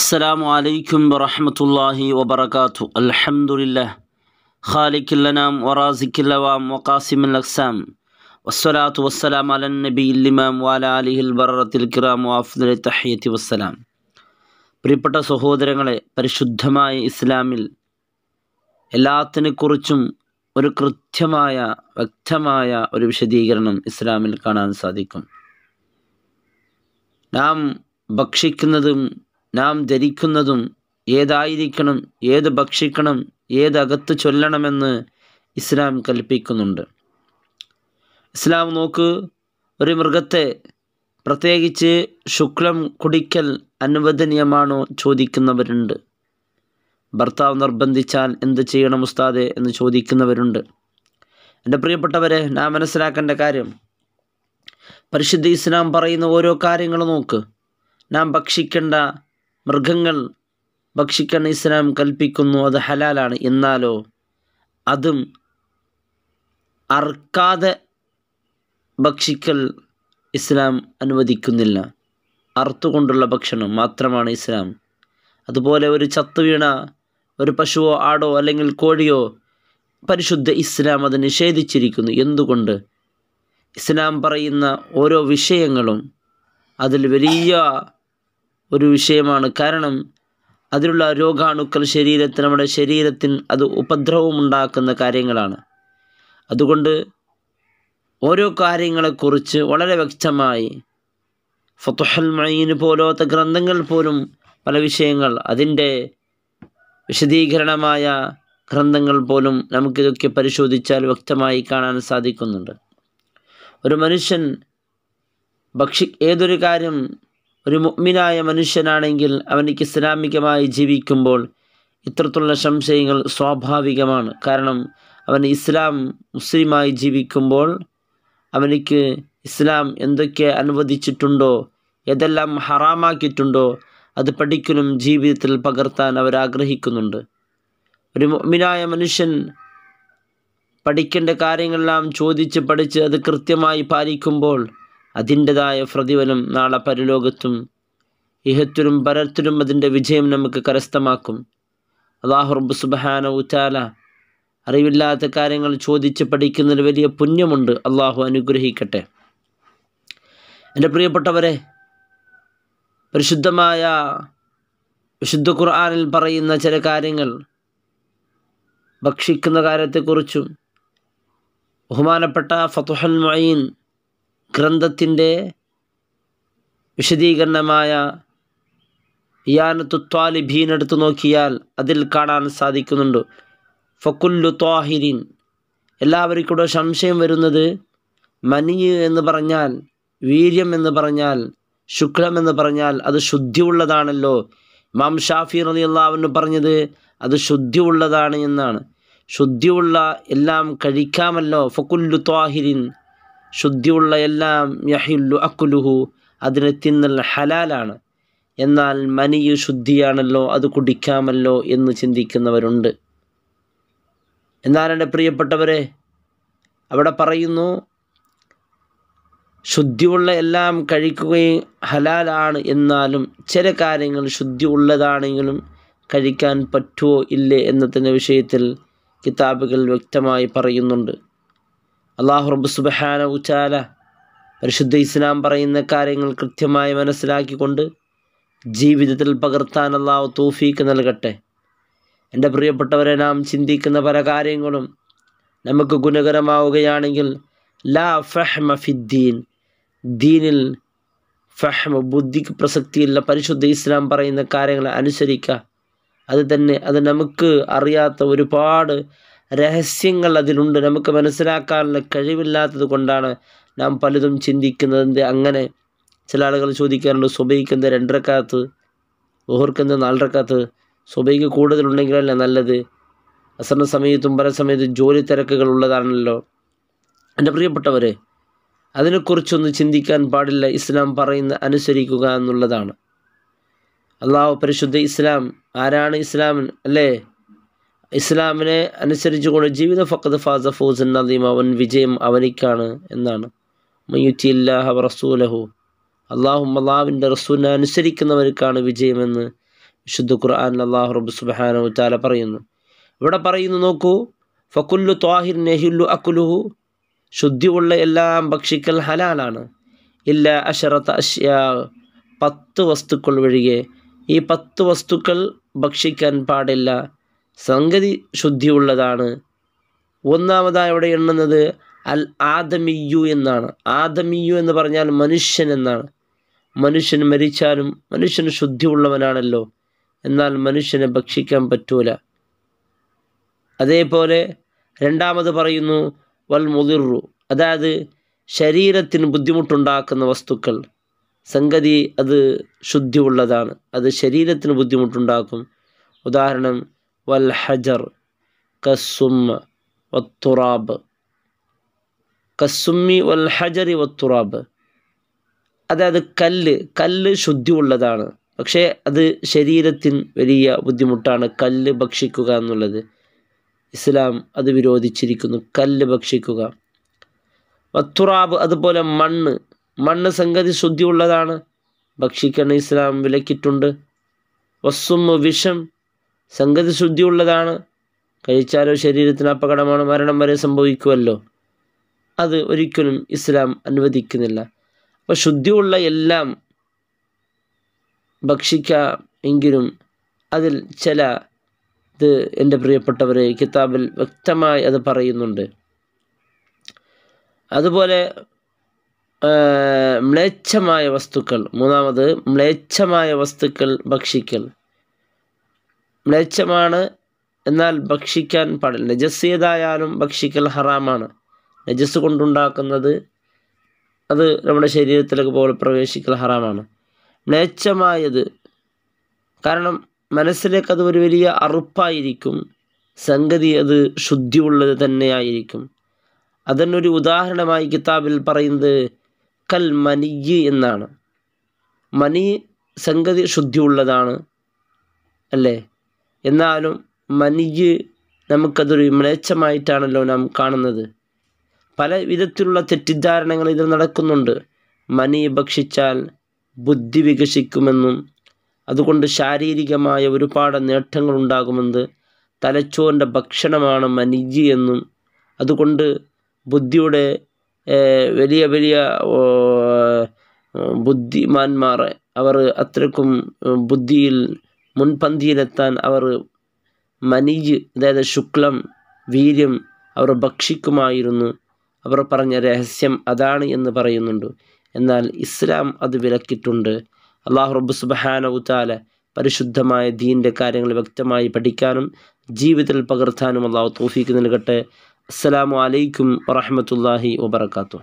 السلام عليكم ورحمة الله وبركاته الحمد لله خالق لنام ورازق الأوام وقاسم الأقسام والصلاة والسلام على النبي الإمام وعلى آله البررة الكرام وأفضل التحية والسلام പ്രിയപ്പെട്ട സഹോദരങ്ങളെ പരിശുദ്ധമായ ഇസ്ലാമിൽ എല്ലാത്തിനെക്കുറിച്ചും ഒരു കൃത്യമായ വ്യക്തമായ ഒരു വിശദീകരണം ഇസ്ലാമിൽ കാണാൻ സാധിക്കും നാം ഭക്ഷിക്കുന്നതും നാം ധരിക്കുന്നതും ഏതായിരിക്കണം ഏത് ഭക്ഷിക്കണം ഏതകത്ത് ചൊല്ലണമെന്ന് ഇസ്ലാം കൽപ്പിക്കുന്നുണ്ട് ഇസ്ലാം നോക്ക് ഒരു മൃഗത്തെ പ്രത്യേകിച്ച് ശുക്ലം കുടിക്കൽ അനുവദനീയമാണോ ചോദിക്കുന്നവരുണ്ട് ഭർത്താവ് നിർബന്ധിച്ചാൽ എന്ത് ചെയ്യണം ഉസ്താദെ എന്ന് ചോദിക്കുന്നവരുണ്ട് എൻ്റെ പ്രിയപ്പെട്ടവരെ നാം മനസ്സിലാക്കേണ്ട കാര്യം പരിശുദ്ധ ഇസ്ലാം പറയുന്ന ഓരോ കാര്യങ്ങൾ നോക്ക് നാം ഭക്ഷിക്കേണ്ട മൃഗങ്ങൾ ഭക്ഷിക്കാൻ ഇസ്ലാം കൽപ്പിക്കുന്നു അത് ഹലാലാണ് എന്നാലോ അതും അർക്കാതെ ഭക്ഷിക്കൽ ഇസ്ലാം അനുവദിക്കുന്നില്ല അറുത്തുകൊണ്ടുള്ള ഭക്ഷണം മാത്രമാണ് ഇസ്ലാം അതുപോലെ ഒരു ചത്തുവീണ ഒരു പശുവോ ആടോ അല്ലെങ്കിൽ കോഴിയോ പരിശുദ്ധ ഇസ്ലാം അത് നിഷേധിച്ചിരിക്കുന്നു എന്തുകൊണ്ട് ഇസ്ലാം പറയുന്ന ഓരോ വിഷയങ്ങളും അതിൽ വലിയ ഒരു വിഷയമാണ് കാരണം അതിലുള്ള രോഗാണുക്കൾ ശരീരത്തിന് നമ്മുടെ ശരീരത്തിന് അത് ഉപദ്രവമുണ്ടാക്കുന്ന കാര്യങ്ങളാണ് അതുകൊണ്ട് ഓരോ കാര്യങ്ങളെക്കുറിച്ച് വളരെ വ്യക്തമായി ഫത്തുഹൽ മൈന് പോലത്തെ ഗ്രന്ഥങ്ങൾ പോലും പല വിഷയങ്ങൾ അതിൻ്റെ വിശദീകരണമായ ഗ്രന്ഥങ്ങൾ പോലും നമുക്കിതൊക്കെ പരിശോധിച്ചാൽ വ്യക്തമായി കാണാൻ സാധിക്കുന്നുണ്ട് ഒരു മനുഷ്യൻ ഭക്ഷി ഏതൊരു കാര്യം ഒരു മുഗ്മിനായ മനുഷ്യനാണെങ്കിൽ അവൻ ഇസ്ലാമികമായി ജീവിക്കുമ്പോൾ ഇത്തരത്തിലുള്ള സംശയങ്ങൾ സ്വാഭാവികമാണ് കാരണം അവൻ ഇസ്ലാം മുസ്ലിമായി ജീവിക്കുമ്പോൾ അവനിക്ക് ഇസ്ലാം എന്തൊക്കെ അനുവദിച്ചിട്ടുണ്ടോ ഏതെല്ലാം ഹറാമാക്കിയിട്ടുണ്ടോ അത് പഠിക്കലും ജീവിതത്തിൽ പകർത്താൻ അവർ ആഗ്രഹിക്കുന്നുണ്ട് ഒരു മുഗ്മിനായ മനുഷ്യൻ പഠിക്കേണ്ട കാര്യങ്ങളെല്ലാം ചോദിച്ച് പഠിച്ച് അത് കൃത്യമായി പാലിക്കുമ്പോൾ അതിൻ്റെതായ പ്രതിഫലം നാളെ പരലോകത്തും ഇഹത്തിലും പരത്തിലും അതിൻ്റെ വിജയം നമുക്ക് കരസ്ഥമാക്കും അള്ളാഹുറബ് സുബഹാന ഉച്ചാല അറിവില്ലാത്ത കാര്യങ്ങൾ ചോദിച്ച് പഠിക്കുന്നതിന് വലിയ പുണ്യമുണ്ട് അള്ളാഹു അനുഗ്രഹിക്കട്ടെ എൻ്റെ പ്രിയപ്പെട്ടവരെ പരിശുദ്ധമായ വിശുദ്ധ ഖുർആാനിൽ പറയുന്ന ചില കാര്യങ്ങൾ ഭക്ഷിക്കുന്ന കാര്യത്തെക്കുറിച്ചും ബഹുമാനപ്പെട്ട ഫതുഹൽ മൊയ്യീൻ ഗ്രന്ഥത്തിൻ്റെ വിശദീകരണമായ ഇയാനത്തു ത്വാലിബീൻ എടുത്തു നോക്കിയാൽ അതിൽ കാണാൻ സാധിക്കുന്നുണ്ട് ഫക്കുല്ലു ത്വാഹിരീൻ എല്ലാവർക്കും കൂടെ സംശയം വരുന്നത് മനിയ് എന്ന് പറഞ്ഞാൽ വീര്യം എന്ന് പറഞ്ഞാൽ ശുക്ലം എന്ന് പറഞ്ഞാൽ അത് ശുദ്ധിയുള്ളതാണല്ലോ മാം ഷാഫി അലി പറഞ്ഞത് അത് ശുദ്ധിയുള്ളതാണ് എന്നാണ് ശുദ്ധിയുള്ള എല്ലാം കഴിക്കാമല്ലോ ഫക്കുല്ലു ത്വാഹിരിൻ ശുദ്ധിയുള്ള എല്ലാം യഹില്ലു അക്കുലുഹു അതിന് തിന്നൽ ഹലാലാണ് എന്നാൽ മനിയ് ശുദ്ധിയാണല്ലോ അത് കുടിക്കാമല്ലോ എന്ന് ചിന്തിക്കുന്നവരുണ്ട് എന്നാൽ എൻ്റെ പ്രിയപ്പെട്ടവരെ അവിടെ പറയുന്നു ശുദ്ധിയുള്ള എല്ലാം കഴിക്കുകയും ഹലാലാണ് എന്നാലും ചില കാര്യങ്ങൾ ശുദ്ധി ഉള്ളതാണെങ്കിലും കഴിക്കാൻ പറ്റുമോ ഇല്ലേ എന്നതിൻ്റെ വിഷയത്തിൽ കിതാബുകൾ വ്യക്തമായി പറയുന്നുണ്ട് അള്ളാഹു റബ്ബ് സുബഹാന ഉച്ചാല പരിശുദ്ധ ഇസ്ലാം പറയുന്ന കാര്യങ്ങൾ കൃത്യമായി മനസ്സിലാക്കിക്കൊണ്ട് ജീവിതത്തിൽ പകർത്താൻ അള്ളാഹു തോഫീക്ക് നൽകട്ടെ എൻ്റെ പ്രിയപ്പെട്ടവരെ നാം ചിന്തിക്കുന്ന പല കാര്യങ്ങളും നമുക്ക് ഗുണകരമാവുകയാണെങ്കിൽ ലാ ഫഹ്മ ഫിദ്ദീൻ ദീനിൽ ഫഹ്മ ബുദ്ധിക്ക് പ്രസക്തിയില്ല പരിശുദ്ധ ഇസ്ലാം പറയുന്ന കാര്യങ്ങൾ അനുസരിക്കുക അത് തന്നെ അത് നമുക്ക് അറിയാത്ത ഒരുപാട് രഹസ്യങ്ങൾ അതിലുണ്ട് നമുക്ക് മനസ്സിലാക്കാനുള്ള കഴിവില്ലാത്തത് കൊണ്ടാണ് നാം പലതും ചിന്തിക്കുന്നതിൻ്റെ അങ്ങനെ ചില ആളുകൾ ചോദിക്കാറുണ്ട് സ്വഭയിക്കുന്ന രണ്ടരക്കാത്ത് ഓഹർക്കുന്ന നാലരക്കാത്ത് സ്വഭയ്ക്ക് കൂടുതലുണ്ടെങ്കിലല്ല നല്ലത് അസറിൻ്റെ സമയത്തും പല സമയത്തും ജോലി തിരക്കുകൾ ഉള്ളതാണല്ലോ എൻ്റെ പ്രിയപ്പെട്ടവരെ അതിനെക്കുറിച്ചൊന്നും ചിന്തിക്കാൻ പാടില്ല ഇസ്ലാം പറയുന്ന അനുസരിക്കുക എന്നുള്ളതാണ് അള്ളാഹു പരിശുദ്ധ ഇസ്ലാം ആരാണ് ഇസ്ലാമൻ അല്ലേ ഇസ്ലാമിനെ അനുസരിച്ചുകൊണ്ട് ജീവിത ഫക്കത് ഫാസ ഫോസ് നദീം അവൻ വിജയം അവനിക്കാണ് എന്നാണ് മയ്യുറ്റി ഇല്ലാഹ റസൂലഹു അള്ളാഹു അള്ളാവിൻ്റെ റസൂലിനെ അനുസരിക്കുന്നവർക്കാണ് വിജയമെന്ന് വിശുദ്ധ ഖുർആൻ അള്ളാഹു റബ്ബു സുബാനു ചാല പറയുന്നു ഇവിടെ പറയുന്നു നോക്കൂ ഫക്കുല്ലു ത്വാഹിർ നെഹുല്ലു അക്കുലുഹു ശുദ്ധിയുള്ള എല്ലാം ഭക്ഷിക്കൽ ഹലാലാണ് ഇല്ല അഷറത്ത് അഷ്യാ പത്ത് വസ്തുക്കൾ ഒഴികെ ഈ പത്ത് വസ്തുക്കൾ ഭക്ഷിക്കാൻ പാടില്ല സംഗതി ശുദ്ധിയുള്ളതാണ് ഒന്നാമതായി അവിടെ എണ്ണുന്നത് അൽ ആദമിയു എന്നാണ് ആദമിയു എന്ന് പറഞ്ഞാൽ മനുഷ്യൻ എന്നാണ് മനുഷ്യൻ മരിച്ചാലും മനുഷ്യൻ ശുദ്ധിയുള്ളവനാണല്ലോ എന്നാൽ മനുഷ്യനെ ഭക്ഷിക്കാൻ പറ്റൂല അതേപോലെ രണ്ടാമത് പറയുന്നു വൽ മുതിർറു അതായത് ശരീരത്തിന് ബുദ്ധിമുട്ടുണ്ടാക്കുന്ന വസ്തുക്കൾ സംഗതി അത് ശുദ്ധിയുള്ളതാണ് അത് ശരീരത്തിന് ബുദ്ധിമുട്ടുണ്ടാക്കും ഉദാഹരണം വൽഹജർ കസ്സുമ്മ വത്തുറാബ് കസ്സുമ്മി വൽഹജറി വത്തുറാബ് അതായത് കല്ല് കല്ല് ശുദ്ധിയുള്ളതാണ് പക്ഷേ അത് ശരീരത്തിന് വലിയ ബുദ്ധിമുട്ടാണ് കല്ല് ഭക്ഷിക്കുക എന്നുള്ളത് ഇസ്ലാം അത് വിരോധിച്ചിരിക്കുന്നു കല്ല് ഭക്ഷിക്കുക വത്തുറാബ് അതുപോലെ മണ്ണ് മണ്ണ് സംഗതി ശുദ്ധിയുള്ളതാണ് ഭക്ഷിക്കണ ഇസ്ലാം വിലക്കിയിട്ടുണ്ട് വസ്സുമ്മ വിഷം സംഗതി ശുദ്ധിയുള്ളതാണ് കഴിച്ചാലോ ശരീരത്തിന് അപകടമാണ് മരണം വരെ സംഭവിക്കുമല്ലോ അത് ഒരിക്കലും ഇസ്ലാം അനുവദിക്കുന്നില്ല അപ്പോൾ ശുദ്ധിയുള്ള എല്ലാം ഭക്ഷിക്കാം എങ്കിലും അതിൽ ചില ഇത് എൻ്റെ പ്രിയപ്പെട്ടവരെ കിതാബിൽ വ്യക്തമായി അത് പറയുന്നുണ്ട് അതുപോലെ മ്ലേച്ഛമായ വസ്തുക്കൾ മൂന്നാമത് മ്ലേച്ഛമായ വസ്തുക്കൾ ഭക്ഷിക്കൽ മ്ലേച്ഛമാണ് എന്നാൽ ഭക്ഷിക്കാൻ പാടില്ല നജസ് ഏതായാലും ഭക്ഷിക്കൽ ഹറാമാണ് നജസ് കൊണ്ടുണ്ടാക്കുന്നത് അത് നമ്മുടെ ശരീരത്തിലേക്ക് പോലെ പ്രവേശിക്കൽ ഹറാമാണ് മ്ലേച്ഛമായത് കാരണം മനസ്സിലേക്ക് അത് ഒരു വലിയ അറുപ്പായിരിക്കും സംഗതി അത് ശുദ്ധിയുള്ളത് തന്നെയായിരിക്കും അതിനൊരു ഉദാഹരണമായി കിതാബിൽ പറയുന്നത് കൽ മനി എന്നാണ് മനി സംഗതി ശുദ്ധിയുള്ളതാണ് അല്ലേ എന്നാലും മനിക്ക് നമുക്കതൊരു മ്ലേച്ഛമായിട്ടാണല്ലോ നാം കാണുന്നത് പല വിധത്തിലുള്ള തെറ്റിദ്ധാരണകൾ ഇതിൽ നടക്കുന്നുണ്ട് മനി ഭക്ഷിച്ചാൽ ബുദ്ധി വികസിക്കുമെന്നും അതുകൊണ്ട് ശാരീരികമായ ഒരുപാട് നേട്ടങ്ങൾ ഉണ്ടാകുമെന്ന് തലച്ചോറിൻ്റെ ഭക്ഷണമാണ് മനിജ് എന്നും അതുകൊണ്ട് ബുദ്ധിയുടെ വലിയ വലിയ ബുദ്ധിമാന്മാർ അവർ അത്രക്കും ബുദ്ധിയിൽ മുൻപന്തിയിലെത്താൻ അവർ മനീജ് അതായത് ശുക്ലം വീര്യം അവർ ഭക്ഷിക്കുമായിരുന്നു അവർ പറഞ്ഞ രഹസ്യം അതാണ് എന്ന് പറയുന്നുണ്ട് എന്നാൽ ഇസ്ലാം അത് വിലക്കിയിട്ടുണ്ട് അള്ളാഹു റബ്ബു സുബഹാനവുത്താല പരിശുദ്ധമായ ദീൻ്റെ കാര്യങ്ങൾ വ്യക്തമായി പഠിക്കാനും ജീവിതത്തിൽ പകർത്താനും അള്ളാഹു തോഫിക്ക് നൽകട്ടെ അസ്സലാമു അലൈക്കും വറഹമത്തല്ലാഹി വാത്തു